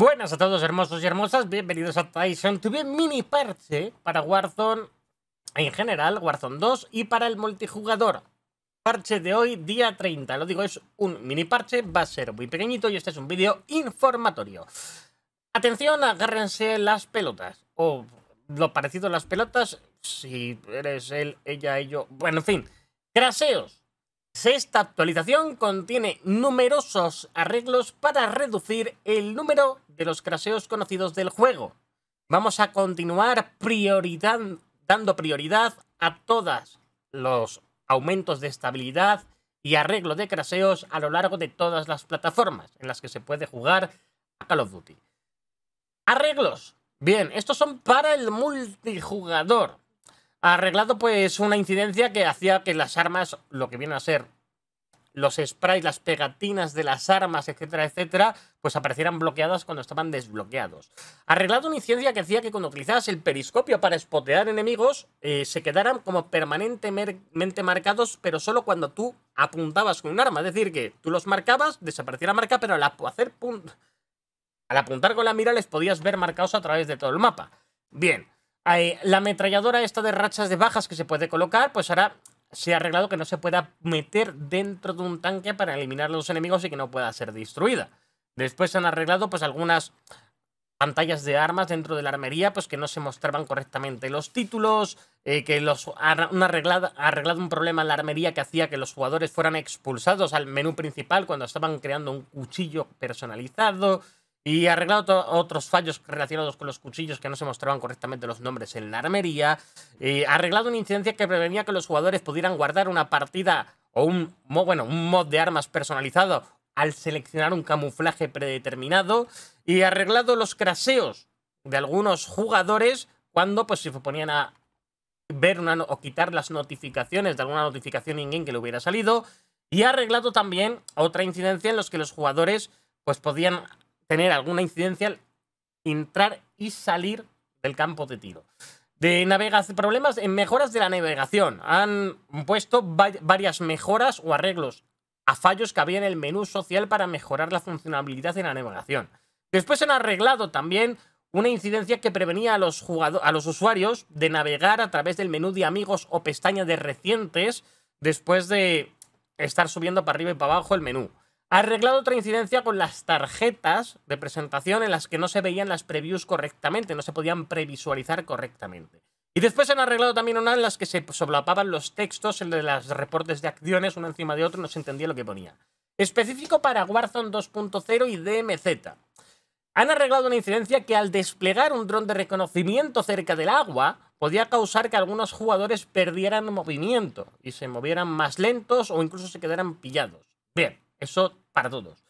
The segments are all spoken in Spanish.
Buenas a todos hermosos y hermosas, bienvenidos a Tyson Tuve mini parche para Warzone en general, Warzone 2 y para el multijugador. Parche de hoy, día 30, lo digo, es un mini parche, va a ser muy pequeñito y este es un vídeo informatorio. Atención, agárrense las pelotas, o lo parecido a las pelotas, si eres él, ella, yo bueno, en fin, craseos Sexta actualización contiene numerosos arreglos para reducir el número de los craseos conocidos del juego. Vamos a continuar dando prioridad a todos los aumentos de estabilidad y arreglo de craseos a lo largo de todas las plataformas en las que se puede jugar a Call of Duty. Arreglos. Bien, estos son para el multijugador arreglado pues una incidencia que hacía que las armas, lo que viene a ser los sprites, las pegatinas de las armas, etcétera, etcétera, pues aparecieran bloqueadas cuando estaban desbloqueados. Arreglado una incidencia que hacía que cuando utilizabas el periscopio para espotear enemigos, eh, se quedaran como permanentemente marcados, pero solo cuando tú apuntabas con un arma. Es decir, que tú los marcabas, desaparecía la marca, pero al, hacer al apuntar con la mira les podías ver marcados a través de todo el mapa. Bien la ametralladora esta de rachas de bajas que se puede colocar, pues ahora se ha arreglado que no se pueda meter dentro de un tanque para eliminar los enemigos y que no pueda ser destruida. Después se han arreglado pues algunas pantallas de armas dentro de la armería, pues que no se mostraban correctamente los títulos, eh, que los arreglado, un problema en la armería que hacía que los jugadores fueran expulsados al menú principal cuando estaban creando un cuchillo personalizado y arreglado otros fallos relacionados con los cuchillos que no se mostraban correctamente los nombres en la armería, y arreglado una incidencia que prevenía que los jugadores pudieran guardar una partida o un, bueno, un mod de armas personalizado al seleccionar un camuflaje predeterminado y arreglado los craseos de algunos jugadores cuando pues se ponían a ver o quitar las notificaciones de alguna notificación in que le hubiera salido y arreglado también otra incidencia en los que los jugadores pues podían tener alguna incidencia entrar y salir del campo de tiro. De navegación, problemas en mejoras de la navegación. Han puesto varias mejoras o arreglos a fallos que había en el menú social para mejorar la funcionalidad de la navegación. Después han arreglado también una incidencia que prevenía a los, a los usuarios de navegar a través del menú de amigos o pestaña de recientes después de estar subiendo para arriba y para abajo el menú. Arreglado otra incidencia con las tarjetas de presentación en las que no se veían las previews correctamente, no se podían previsualizar correctamente. Y después han arreglado también una en las que se solapaban los textos, el de los reportes de acciones, uno encima de otro, no se entendía lo que ponía. Específico para Warzone 2.0 y DMZ. Han arreglado una incidencia que al desplegar un dron de reconocimiento cerca del agua, podía causar que algunos jugadores perdieran movimiento y se movieran más lentos o incluso se quedaran pillados. Bien, eso para todos.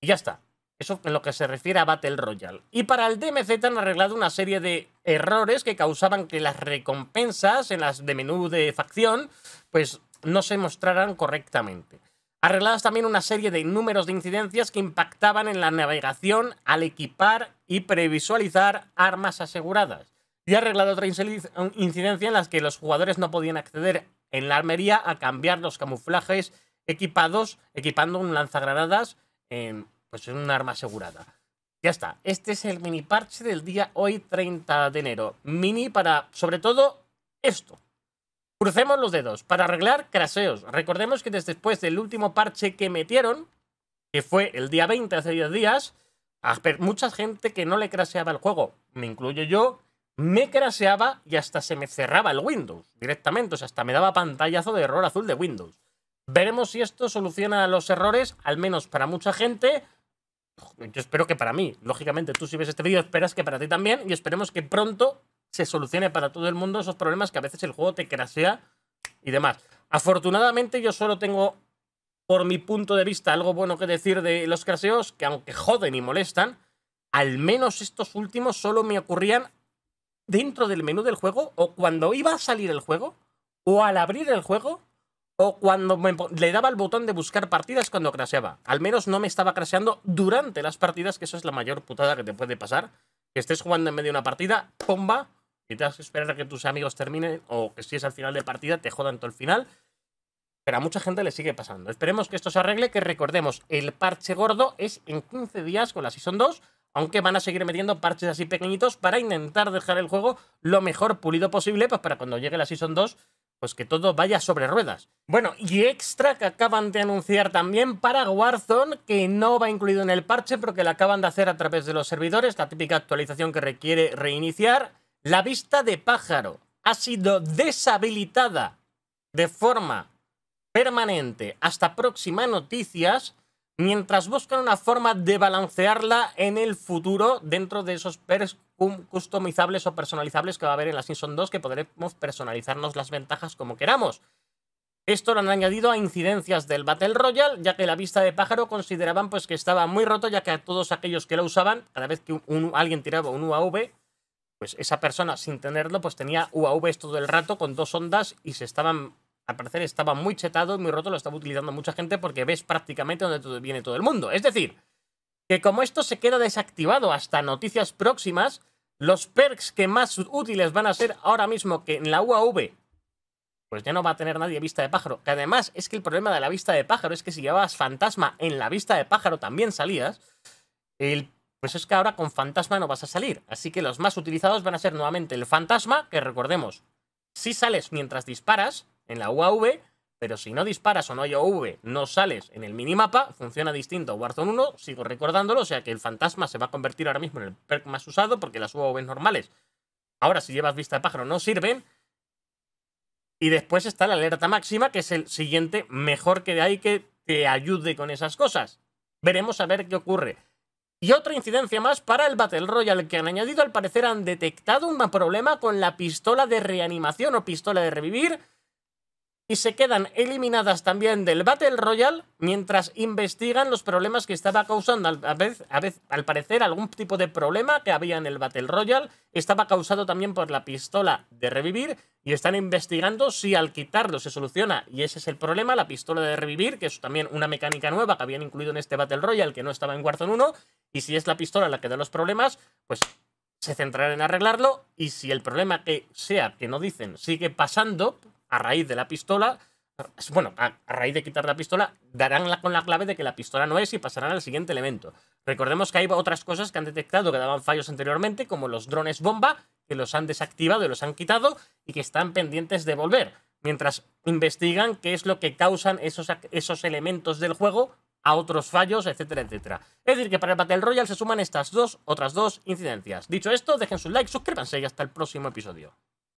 Y ya está. Eso en lo que se refiere a Battle Royale. Y para el DMZ han arreglado una serie de errores que causaban que las recompensas en las de menú de facción pues no se mostraran correctamente. Arregladas también una serie de números de incidencias que impactaban en la navegación al equipar y previsualizar armas aseguradas. Y arreglado otra incidencia en las que los jugadores no podían acceder en la armería a cambiar los camuflajes equipados, equipando un lanzagranadas, en em, pues en un arma asegurada. Ya está, este es el mini parche del día hoy 30 de enero. Mini para, sobre todo, esto. Crucemos los dedos para arreglar craseos. Recordemos que desde después del último parche que metieron, que fue el día 20, hace 10 días, mucha gente que no le craseaba el juego, me incluyo yo, me craseaba y hasta se me cerraba el Windows directamente, o sea, hasta me daba pantallazo de error azul de Windows. Veremos si esto soluciona los errores, al menos para mucha gente. Yo espero que para mí. Lógicamente, tú si ves este vídeo esperas que para ti también y esperemos que pronto se solucione para todo el mundo esos problemas que a veces el juego te crasea y demás. Afortunadamente yo solo tengo, por mi punto de vista, algo bueno que decir de los craseos, que aunque joden y molestan, al menos estos últimos solo me ocurrían dentro del menú del juego o cuando iba a salir el juego o al abrir el juego o cuando le daba el botón de buscar partidas cuando craseaba. Al menos no me estaba craseando durante las partidas, que eso es la mayor putada que te puede pasar. Que estés jugando en medio de una partida, ¡pomba! Y te vas a esperar a que tus amigos terminen o que si es al final de partida te jodan todo el final. Pero a mucha gente le sigue pasando. Esperemos que esto se arregle, que recordemos, el parche gordo es en 15 días con la Season 2, aunque van a seguir metiendo parches así pequeñitos para intentar dejar el juego lo mejor pulido posible, pues para cuando llegue la Season 2 pues que todo vaya sobre ruedas. Bueno, y extra que acaban de anunciar también para Warzone, que no va incluido en el parche, pero que lo acaban de hacer a través de los servidores, la típica actualización que requiere reiniciar, la vista de pájaro ha sido deshabilitada de forma permanente hasta próxima noticias mientras buscan una forma de balancearla en el futuro dentro de esos perks customizables o personalizables que va a haber en la Season 2, que podremos personalizarnos las ventajas como queramos. Esto lo han añadido a incidencias del Battle Royale, ya que la vista de pájaro consideraban pues que estaba muy roto, ya que a todos aquellos que la usaban, cada vez que alguien tiraba un UAV, pues esa persona sin tenerlo pues tenía UAVs todo el rato con dos ondas y se estaban al parecer estaba muy chetado, muy roto, lo estaba utilizando mucha gente porque ves prácticamente donde viene todo el mundo. Es decir, que como esto se queda desactivado hasta noticias próximas, los perks que más útiles van a ser ahora mismo que en la UAV, pues ya no va a tener nadie vista de pájaro. Que además es que el problema de la vista de pájaro es que si llevabas fantasma en la vista de pájaro también salías. El, pues es que ahora con fantasma no vas a salir. Así que los más utilizados van a ser nuevamente el fantasma, que recordemos, si sales mientras disparas, en la UAV, pero si no disparas o no hay UAV, no sales en el minimapa, funciona distinto a Warzone 1, sigo recordándolo, o sea que el fantasma se va a convertir ahora mismo en el perk más usado, porque las UAV normales, ahora si llevas vista de pájaro, no sirven. Y después está la alerta máxima, que es el siguiente mejor que hay que te ayude con esas cosas. Veremos a ver qué ocurre. Y otra incidencia más para el Battle Royale que han añadido, al parecer han detectado un problema con la pistola de reanimación o pistola de revivir y se quedan eliminadas también del Battle Royale mientras investigan los problemas que estaba causando, a al parecer algún tipo de problema que había en el Battle Royale, estaba causado también por la pistola de revivir y están investigando si al quitarlo se soluciona, y ese es el problema, la pistola de revivir, que es también una mecánica nueva que habían incluido en este Battle Royale que no estaba en Warzone 1, y si es la pistola la que da los problemas, pues se centrarán en arreglarlo, y si el problema que sea, que no dicen, sigue pasando, a raíz de la pistola, bueno, a, raíz de quitar la pistola, darán la, con la clave de que la pistola no es y pasarán al siguiente elemento. Recordemos que hay otras cosas que han detectado que daban fallos anteriormente, como los drones bomba, que los han desactivado y los han quitado y que están pendientes de volver, mientras investigan qué es lo que causan esos, esos elementos del juego a otros fallos, etcétera, etcétera. Es decir, que para el Battle Royale se suman estas dos, otras dos incidencias. Dicho esto, dejen su like, suscríbanse y hasta el próximo episodio.